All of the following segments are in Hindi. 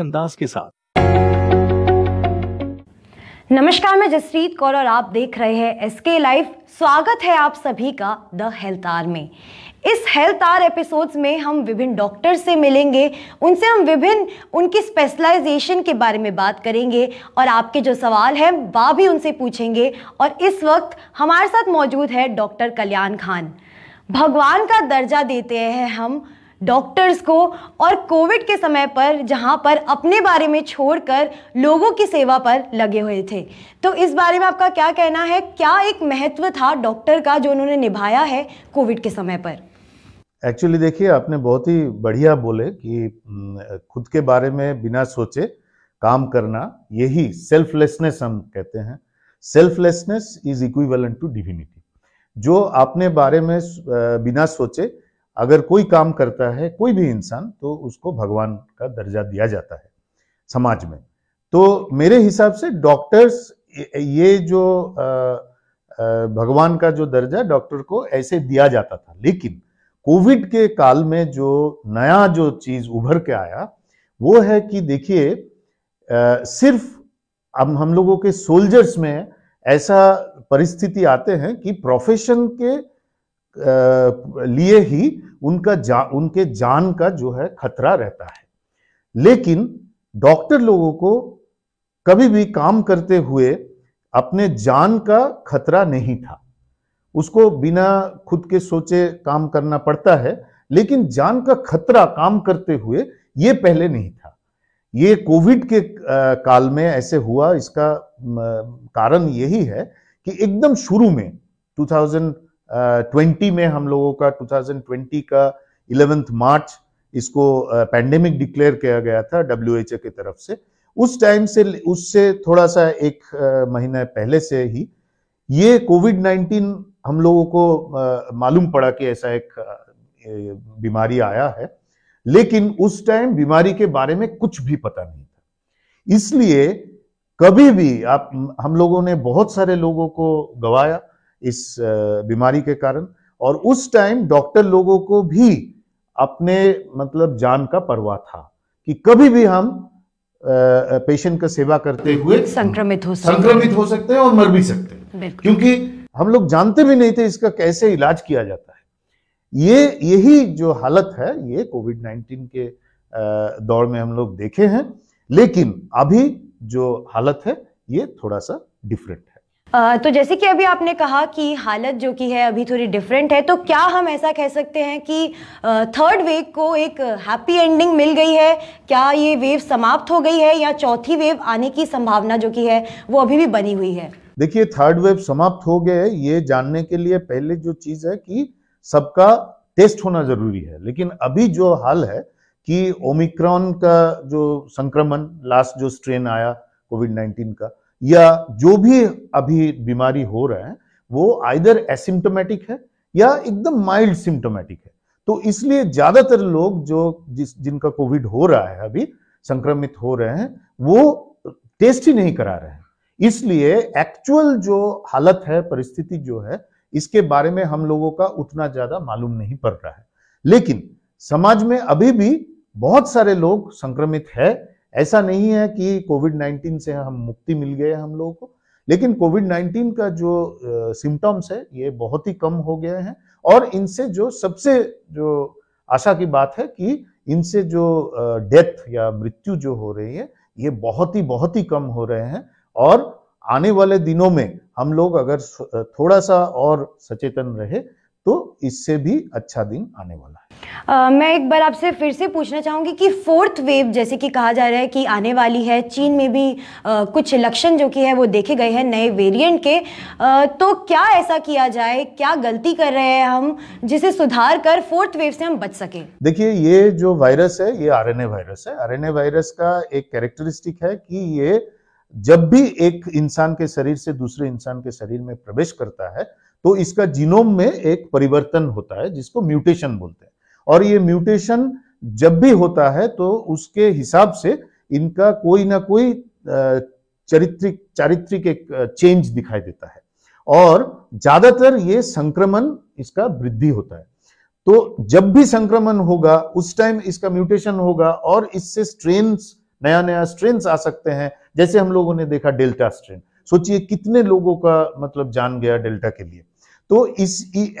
अंदाज के साथ नमस्कार मैं जसरीत कौर और आप देख रहे हैं एस के लाइव स्वागत है आप सभी का द हेल्थ आर में इस हेल्थ आर एपिसोड्स में हम विभिन्न डॉक्टर से मिलेंगे उनसे हम विभिन्न उनकी स्पेशलाइजेशन के बारे में बात करेंगे और आपके जो सवाल हैं वह भी उनसे पूछेंगे और इस वक्त हमारे साथ मौजूद है डॉक्टर कल्याण खान भगवान का दर्जा देते हैं हम डॉक्टर्स को और कोविड के समय पर जहां पर अपने बारे में छोड़कर लोगों की सेवा पर लगे हुए थे तो इस बारे में आपका क्या कहना है क्या एक महत्व था डॉक्टर का जो उन्होंने निभाया है कोविड के समय पर एक्चुअली देखिए आपने बहुत ही बढ़िया बोले कि खुद के बारे में बिना सोचे काम करना यही सेल्फलेसनेस हम कहते हैं selflessness is equivalent to divinity जो आपने बारे में बिना सोचे अगर कोई काम करता है कोई भी इंसान तो उसको भगवान का दर्जा दिया जाता है समाज में तो मेरे हिसाब से डॉक्टर्स ये जो भगवान का जो दर्जा डॉक्टर को ऐसे दिया जाता था लेकिन कोविड के काल में जो नया जो चीज उभर के आया वो है कि देखिए सिर्फ अब हम लोगों के सोल्जर्स में ऐसा परिस्थिति आते हैं कि प्रोफेशन के लिए ही उनका जा उनके जान का जो है खतरा रहता है लेकिन डॉक्टर लोगों को कभी भी काम करते हुए अपने जान का खतरा नहीं था उसको बिना खुद के सोचे काम करना पड़ता है लेकिन जान का खतरा काम करते हुए ये पहले नहीं था ये कोविड के काल में ऐसे हुआ इसका कारण यही है कि एकदम शुरू में ट्वेंटी में हम लोगों का 2020 का इलेवेंथ मार्च इसको पैंडेमिक डिक्लेयर किया गया था डब्ल्यू एच की तरफ से उस टाइम से उससे थोड़ा सा एक महीना पहले से ही ये कोविड नाइन्टीन हम लोगों को मालूम पड़ा कि ऐसा एक बीमारी आया है लेकिन उस टाइम बीमारी के बारे में कुछ भी पता नहीं था इसलिए कभी भी आप हम लोगों ने बहुत सारे लोगों को गवाया इस बीमारी के कारण और उस टाइम डॉक्टर लोगों को भी अपने मतलब जान का परवाह था कि कभी भी हम पेशेंट का सेवा करते हुए संक्रमित हो सकते संक्रमित हो सकते हैं और मर भी सकते हैं क्योंकि हम लोग जानते भी नहीं थे इसका कैसे इलाज किया जाता है ये यही जो हालत है ये कोविड नाइन्टीन के दौर में हम लोग देखे हैं लेकिन अभी जो हालत है ये थोड़ा सा डिफरेंट है तो जैसे कि अभी आपने कहा कि हालत जो की है अभी थोड़ी डिफरेंट है तो क्या हम ऐसा कह सकते हैं कि थर्ड वेव को एक हैप्पी एंडिंग मिल गई है क्या ये वेव समाप्त हो गई है या चौथी वेव आने की संभावना जो की है वो अभी भी बनी हुई है देखिए थर्ड वेव समाप्त हो गए ये जानने के लिए पहले जो चीज़ है कि सबका टेस्ट होना जरूरी है लेकिन अभी जो हाल है कि ओमिक्रॉन का जो संक्रमण लास्ट जो स्ट्रेन आया कोविड नाइन्टीन का या जो भी अभी बीमारी हो रहा है वो आइदर एसिम्टोमेटिक है या एकदम माइल्ड सिम्टोमेटिक है तो इसलिए ज्यादातर लोग जो जिस जिनका कोविड हो रहा है अभी संक्रमित हो रहे हैं वो टेस्ट ही नहीं करा रहे हैं इसलिए एक्चुअल जो हालत है परिस्थिति जो है इसके बारे में हम लोगों का उतना ज्यादा मालूम नहीं पड़ रहा है लेकिन समाज में अभी भी बहुत सारे लोग संक्रमित है ऐसा नहीं है कि कोविड 19 से हम मुक्ति मिल गए हम लोगों को लेकिन कोविड 19 का जो सिम्टम्स है ये बहुत ही कम हो गए हैं और इनसे जो सबसे जो आशा की बात है कि इनसे जो डेथ या मृत्यु जो हो रही है ये बहुत ही बहुत ही कम हो रहे हैं और आने वाले दिनों में हम लोग अगर थोड़ा सा और सचेतन रहे तो इससे भी अच्छा दिन आने वाला है Uh, मैं एक बार आपसे फिर से पूछना चाहूंगी कि फोर्थ वेव जैसे कि कहा जा रहा है कि आने वाली है चीन में भी uh, कुछ लक्षण जो कि है वो देखे गए हैं नए वेरिएंट के uh, तो क्या ऐसा किया जाए क्या गलती कर रहे हैं हम जिसे सुधार कर फोर्थ वेव से हम बच सके देखिए ये जो वायरस है ये आर वायरस है आर वायरस का एक कैरेक्टरिस्टिक है कि ये जब भी एक इंसान के शरीर से दूसरे इंसान के शरीर में प्रवेश करता है तो इसका जीनोम में एक परिवर्तन होता है जिसको म्यूटेशन बोलते हैं और ये म्यूटेशन जब भी होता है तो उसके हिसाब से इनका कोई ना कोई चरित्रिक चारित्रिक एक चेंज दिखाई देता है और ज्यादातर ये संक्रमण इसका वृद्धि होता है तो जब भी संक्रमण होगा उस टाइम इसका म्यूटेशन होगा और इससे स्ट्रेन नया नया स्ट्रेन आ सकते हैं जैसे हम लोगों ने देखा डेल्टा स्ट्रेन सोचिए कितने लोगों का मतलब जान गया डेल्टा के लिए तो इस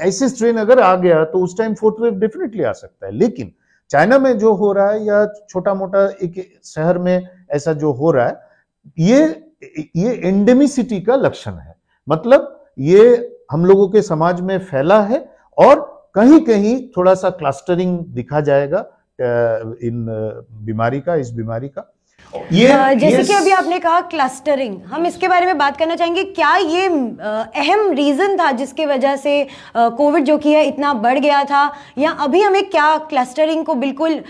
ऐसे स्ट्रेन अगर आ गया तो उस टाइम फोर्थ वेव डेफिनेटली आ सकता है लेकिन चाइना में जो हो रहा है या छोटा मोटा एक शहर में ऐसा जो हो रहा है ये ये एंडेमिसिटी का लक्षण है मतलब ये हम लोगों के समाज में फैला है और कहीं कहीं थोड़ा सा क्लस्टरिंग दिखा जाएगा इन बीमारी का इस बीमारी का ये uh, जैसे कि अभी आपने कहा क्लस्टरिंग हम इसके बारे में बात करना चाहेंगे क्या ये uh, अहम रीज़न था जिसके वजह से कोविड uh, जो कि है इतना बढ़ गया था या अभी हमें क्या क्लस्टरिंग को बिल्कुल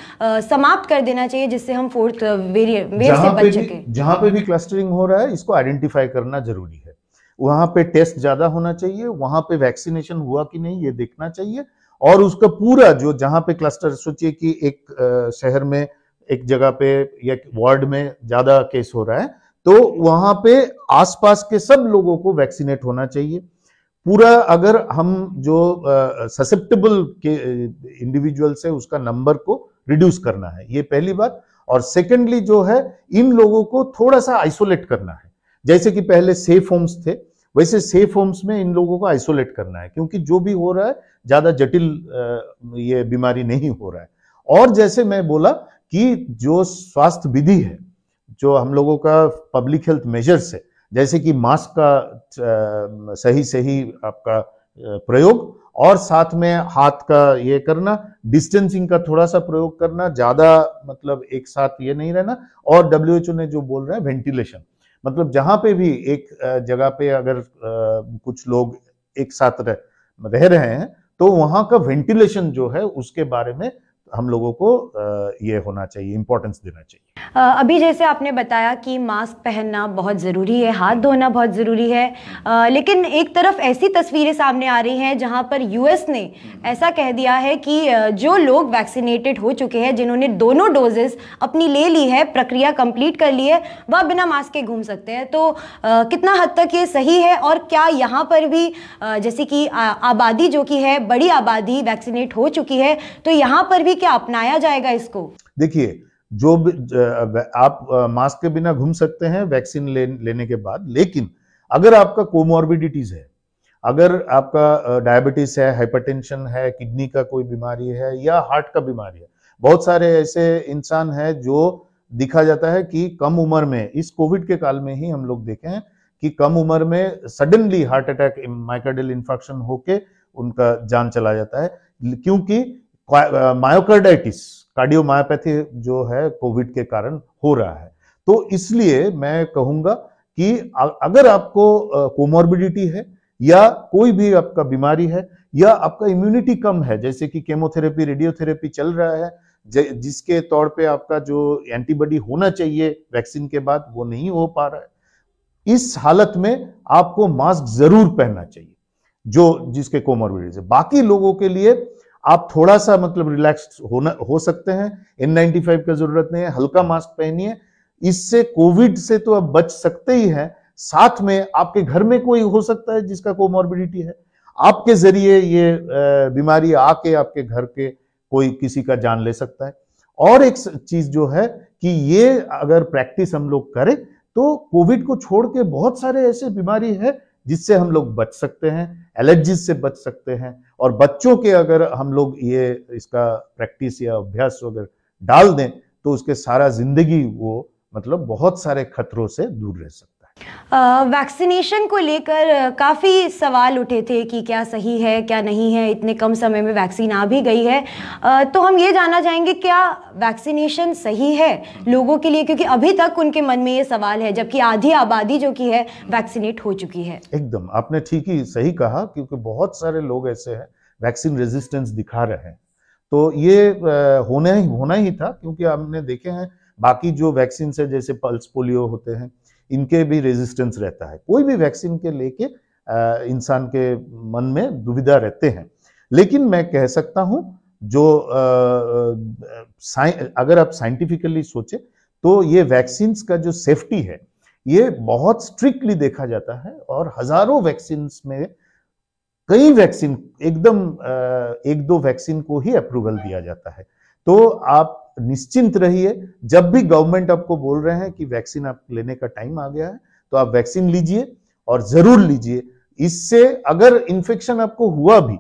समाप्त कर देना चाहिए जिससे हम फोर्थ वेरिएंट से बच सके जहां पे भी क्लस्टरिंग हो रहा है इसको आइडेंटिफाई करना जरूरी है वहां पे टेस्ट ज़्यादा होना चाहिए वहां पे वैक्सीनेशन हुआ कि नहीं ये देखना चाहिए और उसका पूरा जो जहां पे क्लस्टर सोचिए कि एक शहर में एक जगह पे या वार्ड में ज्यादा केस हो रहा है तो वहां पे आसपास के सब लोगों को वैक्सीनेट होना चाहिए पूरा अगर हम जो ससेप्टेबल के इंडिविजुअल्स है उसका नंबर को रिड्यूस करना है ये पहली बात और सेकेंडली जो है इन लोगों को थोड़ा सा आइसोलेट करना है जैसे कि पहले सेफ होम्स थे वैसे सेफ होम्स में इन लोगों को आइसोलेट करना है क्योंकि जो भी हो रहा है ज्यादा जटिल ये बीमारी नहीं हो रहा है और जैसे मैं बोला कि जो स्वास्थ्य विधि है जो हम लोगों का पब्लिक हेल्थ मेजर्स है जैसे कि मास्क का सही सही आपका प्रयोग और साथ में हाथ का ये करना डिस्टेंसिंग का थोड़ा सा प्रयोग करना ज़्यादा मतलब एक साथ ये नहीं रहना और डब्ल्यू ने जो बोल रहा है वेंटिलेशन मतलब जहाँ पे भी एक जगह पे अगर कुछ लोग एक साथ रह रह रहे हैं तो वहां का वेंटिलेशन जो है उसके बारे में हम लोगों को ये होना चाहिए इंपॉर्टेंस देना चाहिए अभी जैसे आपने बताया कि मास्क पहनना बहुत ज़रूरी है हाथ धोना बहुत ज़रूरी है आ, लेकिन एक तरफ ऐसी तस्वीरें सामने आ रही हैं जहां पर यूएस ने हम्म। ऐसा कह दिया है कि जो लोग वैक्सीनेटेड हो चुके हैं जिन्होंने दोनों डोजेस अपनी ले ली है प्रक्रिया कंप्लीट कर ली है वह बिना मास्क के घूम सकते हैं तो आ, कितना हद तक ये सही है और क्या यहाँ पर भी आ, जैसे कि आबादी जो कि है बड़ी आबादी वैक्सीनेट हो चुकी है तो यहाँ पर भी क्या अपनाया जाएगा इसको देखिए जो भी आप मास्क के बिना घूम सकते हैं वैक्सीन ले, लेने के बाद लेकिन अगर आपका कोमोर्बिडिटीज है अगर आपका डायबिटीज है हाइपरटेंशन है किडनी का कोई बीमारी है या हार्ट का बीमारी है बहुत सारे ऐसे इंसान हैं जो दिखा जाता है कि कम उम्र में इस कोविड के काल में ही हम लोग देखें कि कम उम्र में suddenly heart attack myocardial infection होके उनका जान चला जाता है क्योंकि मायोकार्डाइटिस कार्डियोमायोपैथी जो है कोविड के कारण हो रहा है तो इसलिए मैं कहूंगा कि अगर आपको कोमोर्बिडिटी है या कोई भी आपका बीमारी है या आपका इम्यूनिटी कम है जैसे कि केमोथेरेपी रेडियोथेरेपी चल रहा है जिसके तौर पे आपका जो एंटीबॉडी होना चाहिए वैक्सीन के बाद वो नहीं हो पा रहा है इस हालत में आपको मास्क जरूर पहनना चाहिए जो जिसके कोमोर्बिडिटीज है बाकी लोगों के लिए आप थोड़ा सा मतलब रिलैक्स होना हो सकते हैं एन नाइन्टी फाइव का जरूरत नहीं है हल्का मास्क पहनिए इससे कोविड से तो आप बच सकते ही हैं साथ में आपके घर में कोई हो सकता है जिसका मॉर्बिडिटी है आपके जरिए ये बीमारी आके आपके घर के कोई किसी का जान ले सकता है और एक चीज जो है कि ये अगर प्रैक्टिस हम लोग करें तो कोविड को छोड़ के बहुत सारे ऐसे बीमारी है जिससे हम लोग बच सकते हैं एलर्जी से बच सकते हैं और बच्चों के अगर हम लोग ये इसका प्रैक्टिस या अभ्यास अगर डाल दें तो उसके सारा जिंदगी वो मतलब बहुत सारे खतरों से दूर रह सकते वैक्सीनेशन को लेकर काफ़ी सवाल उठे थे कि क्या सही है क्या नहीं है इतने कम समय में वैक्सीन आ भी गई है आ, तो हम ये जानना चाहेंगे क्या वैक्सीनेशन सही है लोगों के लिए क्योंकि अभी तक उनके मन में ये सवाल है जबकि आधी आबादी जो की है वैक्सीनेट हो चुकी है एकदम आपने ठीक ही सही कहा क्योंकि बहुत सारे लोग ऐसे हैं वैक्सीन रेजिस्टेंस दिखा रहे हैं तो ये होना ही होना ही था क्योंकि हमने देखे हैं बाकी जो वैक्सीन है जैसे पल्स पोलियो होते हैं इनके भी रेजिस्टेंस रहता है कोई भी वैक्सीन के लेके इंसान के मन में दुविधा रहते हैं लेकिन मैं कह सकता हूं जो आ, अगर आप साइंटिफिकली सोचे तो ये वैक्सीन का जो सेफ्टी है ये बहुत स्ट्रिक्टली देखा जाता है और हजारों वैक्सीन में कई वैक्सीन एकदम एक दो वैक्सीन को ही अप्रूवल दिया जाता है तो आप निश्चिंत रहिए जब भी गवर्नमेंट आपको बोल रहे हैं कि वैक्सीन आप लेने का टाइम आ गया है तो आप वैक्सीन लीजिए और जरूर लीजिए इससे अगर इन्फेक्शन आपको हुआ भी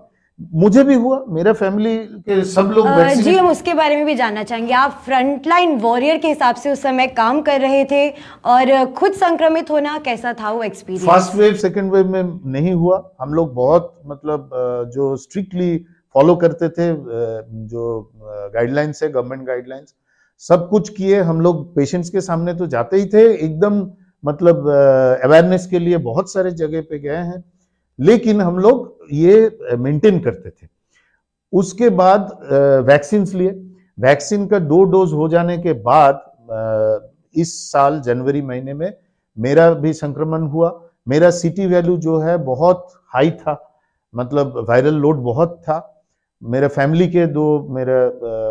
मुझे भी हुआ मेरा फैमिली के सब लोग जी हम उसके बारे में भी जानना चाहेंगे आप फ्रंटलाइन वॉरियर के हिसाब से उस समय काम कर रहे थे और खुद संक्रमित होना कैसा था वो experience first wave second wave में नहीं हुआ हम लोग बहुत मतलब जो स्ट्रिक्टली फॉलो करते थे जो गाइडलाइंस है गवर्नमेंट गाइडलाइंस सब कुछ किए हम लोग पेशेंट्स के सामने तो जाते ही थे एकदम मतलब अवेयरनेस के लिए बहुत सारे जगह पे गए हैं लेकिन हम लोग ये मेंटेन करते थे उसके बाद वैक्सीन लिए वैक्सीन का दो डोज हो जाने के बाद इस साल जनवरी महीने में मेरा भी संक्रमण हुआ मेरा सिटी वैल्यू जो है बहुत हाई था मतलब वायरल लोड बहुत था मेरे फैमिली के दो मेरे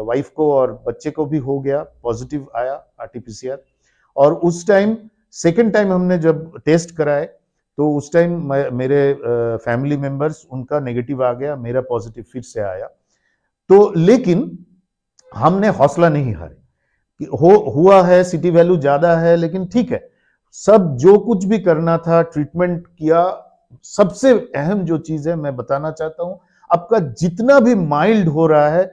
वाइफ को और बच्चे को भी हो गया पॉजिटिव आया आरटीपीसीआर और उस टाइम सेकेंड टाइम हमने जब टेस्ट कराए तो उस टाइम मेरे फैमिली मेंबर्स उनका नेगेटिव आ गया मेरा पॉजिटिव फिर से आया तो लेकिन हमने हौसला नहीं हारे कि हो हुआ है सिटी वैल्यू ज़्यादा है लेकिन ठीक है सब जो कुछ भी करना था ट्रीटमेंट किया सबसे अहम जो चीज़ है मैं बताना चाहता हूँ आपका जितना भी माइल्ड हो रहा है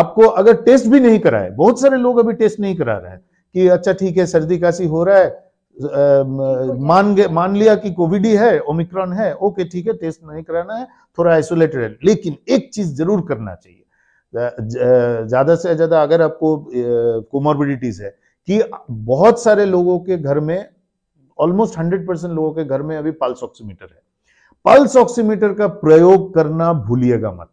आपको अगर टेस्ट भी नहीं कराए बहुत सारे लोग अभी टेस्ट नहीं करा रहे हैं कि अच्छा ठीक है सर्दी काशी हो रहा है मान मान लिया कि कोविड ही है ओमिक्रॉन है ओके ठीक है टेस्ट नहीं कराना है थोड़ा आइसोलेटेड है लेकिन एक चीज जरूर करना चाहिए ज्यादा से ज्यादा अगर आपको कोमोर्बिडिटीज है कि बहुत सारे लोगों के घर में ऑलमोस्ट हंड्रेड परसेंट लोगों के घर में अभी पाल्स ऑक्सीमीटर है पल्स ऑक्सीमीटर का प्रयोग करना भूलिएगा मत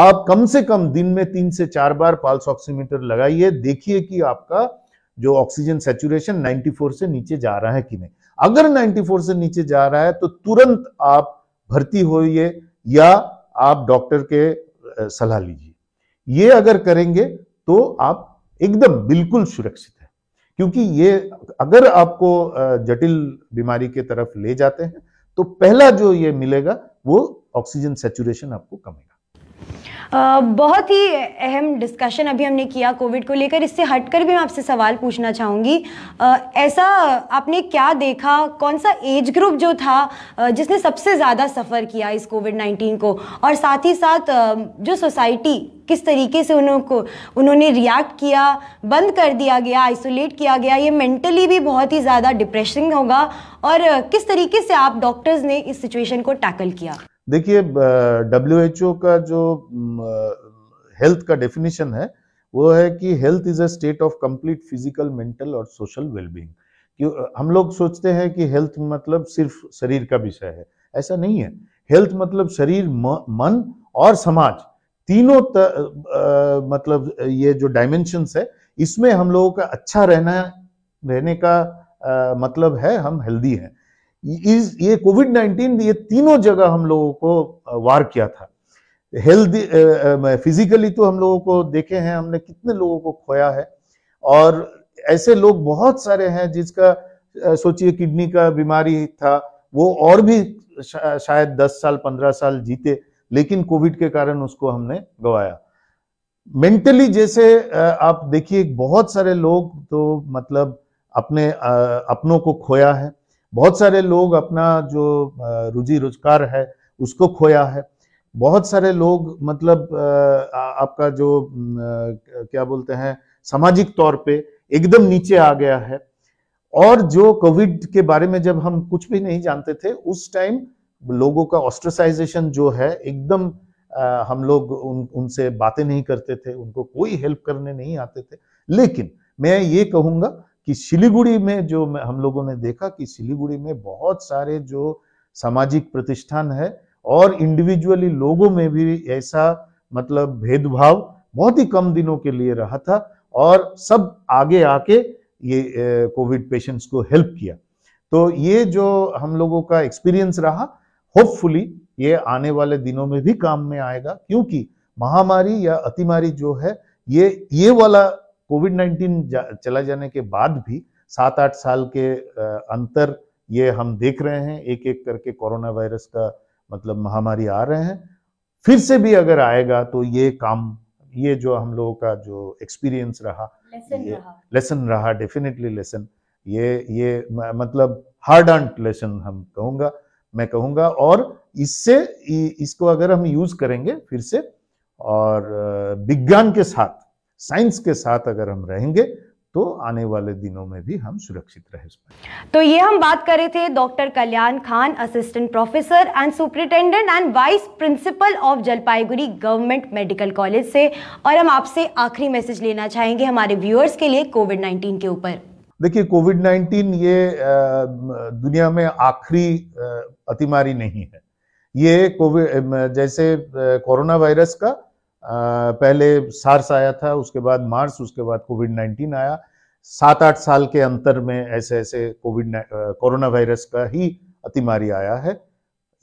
आप कम से कम दिन में तीन से चार बार पल्स ऑक्सीमीटर लगाइए देखिए कि आपका जो ऑक्सीजन सेचुरेशन 94 से नीचे जा रहा है कि नहीं अगर 94 से नीचे जा रहा है तो तुरंत आप भर्ती होइए या आप डॉक्टर के सलाह लीजिए ये अगर करेंगे तो आप एकदम बिल्कुल सुरक्षित है क्योंकि ये अगर आपको जटिल बीमारी के तरफ ले जाते हैं तो पहला जो ये मिलेगा वो ऑक्सीजन सेचुरेशन आपको कमेगा बहुत ही अहम डिस्कशन अभी हमने किया कोविड को लेकर इससे हटकर भी मैं आपसे सवाल पूछना चाहूँगी ऐसा आपने क्या देखा कौन सा एज ग्रुप जो था जिसने सबसे ज़्यादा सफ़र किया इस कोविड नाइन्टीन को और साथ ही साथ जो सोसाइटी किस तरीके से को उन्होंने रिएक्ट किया बंद कर दिया गया आइसोलेट किया गया ये मेंटली भी बहुत ही ज़्यादा डिप्रेशन होगा और किस तरीके से आप डॉक्टर्स ने इस सिचुएशन को टैकल किया देखिए डब्ल्यू एच ओ का जो हेल्थ का डेफिनेशन है वो है कि health is a state of complete physical mental और सोशल वेलबींग क्यों हम लोग सोचते हैं कि हेल्थ मतलब सिर्फ शरीर का विषय है ऐसा नहीं है हेल्थ मतलब शरीर मन और समाज तीनों त, आ, मतलब ये जो डायमेंशंस है इसमें हम लोगों का अच्छा रहना रहने का आ, मतलब है हम हेल्दी हैं इस ये कोविड नाइन्टीन ये तीनों जगह हम लोगों को वार किया था हेल्थ फिजिकली तो हम लोगों को देखे हैं हमने कितने लोगों को खोया है और ऐसे लोग बहुत सारे हैं जिसका सोचिए किडनी का बीमारी था वो और भी शा, शायद 10 साल 15 साल जीते लेकिन कोविड के कारण उसको हमने गवाया मेंटली जैसे आप देखिए बहुत सारे लोग तो मतलब अपने अपनों को खोया है बहुत सारे लोग अपना जो रुजी रोजगार है उसको खोया है बहुत सारे लोग मतलब आपका जो क्या बोलते हैं सामाजिक तौर पे एकदम नीचे आ गया है और जो कोविड के बारे में जब हम कुछ भी नहीं जानते थे उस टाइम लोगों का ऑस्ट्रसाइजेशन जो है एकदम हम लोग उन उनसे बातें नहीं करते थे उनको कोई हेल्प करने नहीं आते थे लेकिन मैं ये कहूंगा कि सिलीगुड़ी में जो हम लोगों ने देखा कि सिलीगुड़ी में बहुत सारे जो सामाजिक प्रतिष्ठान है और इंडिविजुअली लोगों में भी ऐसा मतलब भेदभाव बहुत ही कम दिनों के लिए रहा था और सब आगे आके ये कोविड पेशेंट्स को हेल्प किया तो ये जो हम लोगों का एक्सपीरियंस रहा होपफुली ये आने वाले दिनों में भी काम में आएगा क्योंकि महामारी या अतिमारी जो है ये ये वाला कोविड नाइन्टीन जा, चला जाने के बाद भी सात आठ साल के अंतर ये हम देख रहे हैं एक एक करके कोरोना वायरस का मतलब महामारी आ रहे हैं फिर से भी अगर आएगा तो ये काम ये जो हम लोगों का जो एक्सपीरियंस रहा लेसन रहा डेफिनेटली लेसन ये ये मतलब हार्ड अंट लेसन हम कहूंगा मैं कहूंगा और इससे इसको अगर हम यूज करेंगे फिर से और विज्ञान के साथ साइंस के साथ अगर हम रहेंगे तो आने वाले दिनों में भी हम सुरक्षित रह सकते तो ये हम बात कर रहे थे doctor Kalyan Khan assistant professor and superintendent and vice principal of Jalpaiguri government medical college से और हम आपसे आखिरी मैसेज लेना चाहेंगे हमारे व्यूअर्स के लिए कोविड नाइन्टीन के ऊपर देखिए कोविड नाइन्टीन ये दुनिया में आखिरी अतिमारी नहीं है ये कोविड जैसे कोरोना वायरस का पहले सार्स आया था उसके बाद मार्स उसके बाद कोविड नाइन्टीन आया सात आठ साल के अंतर में ऐसे ऐसे कोविड कोरोना वायरस का ही अतिमारी आया है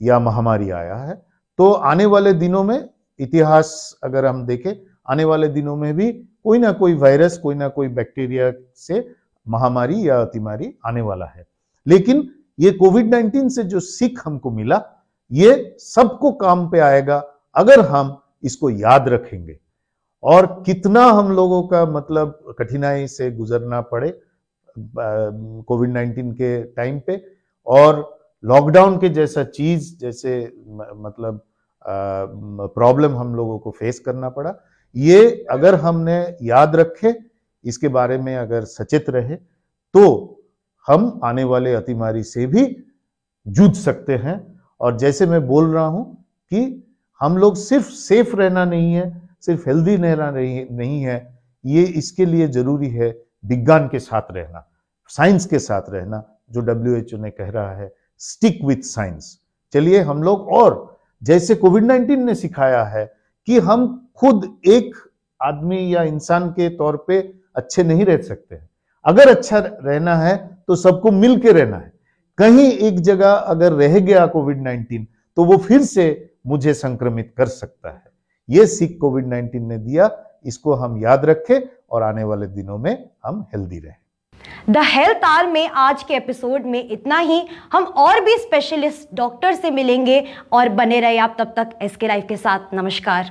या महामारी आया है तो आने वाले दिनों में इतिहास अगर हम देखें आने वाले दिनों में भी कोई ना कोई वायरस कोई ना कोई बैक्टीरिया से महामारी या अतिमारी आने वाला है लेकिन ये कोविड नाइन्टीन से जो सीख हमको मिला ये सबको काम पे आएगा अगर हम इसको याद रखेंगे और कितना हम लोगों का मतलब कठिनाई से गुजरना पड़े कोविड नाइन्टीन के टाइम पे और लॉकडाउन के जैसा चीज जैसे मतलब प्रॉब्लम हम लोगों को फेस करना पड़ा ये अगर हमने याद रखे इसके बारे में अगर सचेत रहे तो हम आने वाले अतिमारी से भी जूझ सकते हैं और जैसे मैं बोल रहा हूं कि हम लोग सिर्फ सेफ रहना नहीं है सिर्फ हेल्दी रहना नहीं है ये इसके लिए जरूरी है विज्ञान के साथ रहना साइंस के साथ रहना जो डब्ल्यू ने कह रहा है स्टिक विथ साइंस चलिए हम लोग और जैसे कोविड नाइन्टीन ने सिखाया है कि हम खुद एक आदमी या इंसान के तौर पे अच्छे नहीं रह सकते हैं अगर अच्छा रहना है तो सबको मिलकर रहना है कहीं एक जगह अगर रह गया कोविड नाइन्टीन तो वो फिर से मुझे संक्रमित कर सकता है ये सीख कोविड नाइन्टीन ने दिया इसको हम याद रखें और आने वाले दिनों में हम हेल्दी रहें द हेल्थ आर में आज के एपिसोड में इतना ही हम और भी स्पेशलिस्ट डॉक्टर से मिलेंगे और बने रहे आप तब तक एसके लाइफ के साथ नमस्कार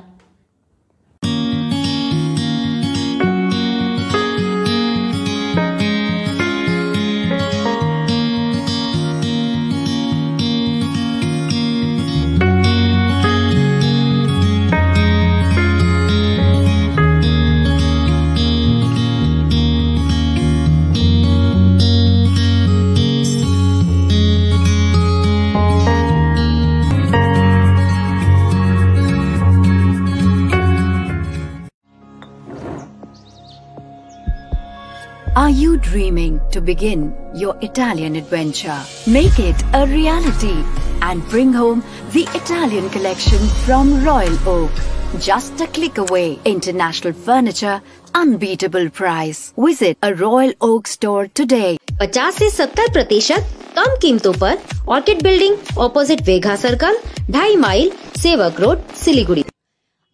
you dreaming to begin your Italian adventure. Make it a reality and bring home the Italian collection from Royal Oak. Just a click away. International furniture, unbeatable price. Visit a Royal Oak store today. 50 से 70 प्रतिशत कम कीमतों पर Orchid building opposite Vegha circle ढाई माइल सेवक रोड सिलीगुड़ी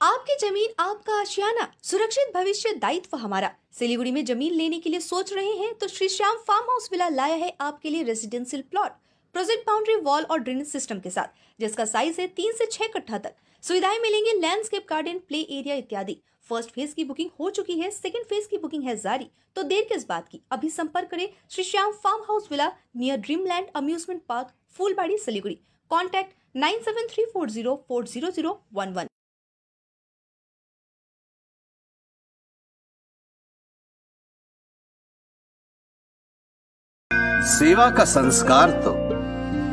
आपकी जमीन आपका आशियाना सुरक्षित भविष्य दायित्व हमारा सिलीगुड़ी में जमीन लेने के लिए सोच रहे हैं तो Shri Shyam farm house villa लाया है आपके लिए residential plot project boundary wall और ड्रेनेज सिस्टम के साथ जिसका साइज है तीन से छह कट्ठा तक सुविधाएं मिलेंगे लैंडस्केप गार्डन प्ले एरिया इत्यादि फर्स्ट फेज की बुकिंग हो चुकी है सेकेंड फेज की बुकिंग है जारी तो देर किस बात की अभी संपर्क करें Shri Shyam farm house villa near Dreamland amusement park Phulbari Siliguri contact nine seven three four zero four zero zero one one सेवा का संस्कार तो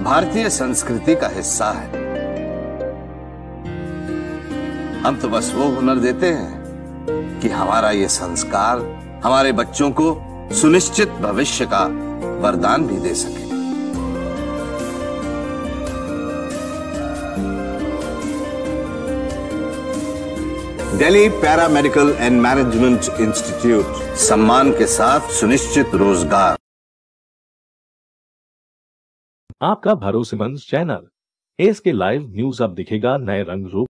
भारतीय संस्कृति का हिस्सा है हम तो बस वो हुनर देते हैं कि हमारा ये संस्कार हमारे बच्चों को सुनिश्चित भविष्य का वरदान भी दे सके Delhi para medical and management institute सम्मान के साथ सुनिश्चित रोजगार आपका भरोसेमंद channel S K live news अब दिखेगा नए रंग रूप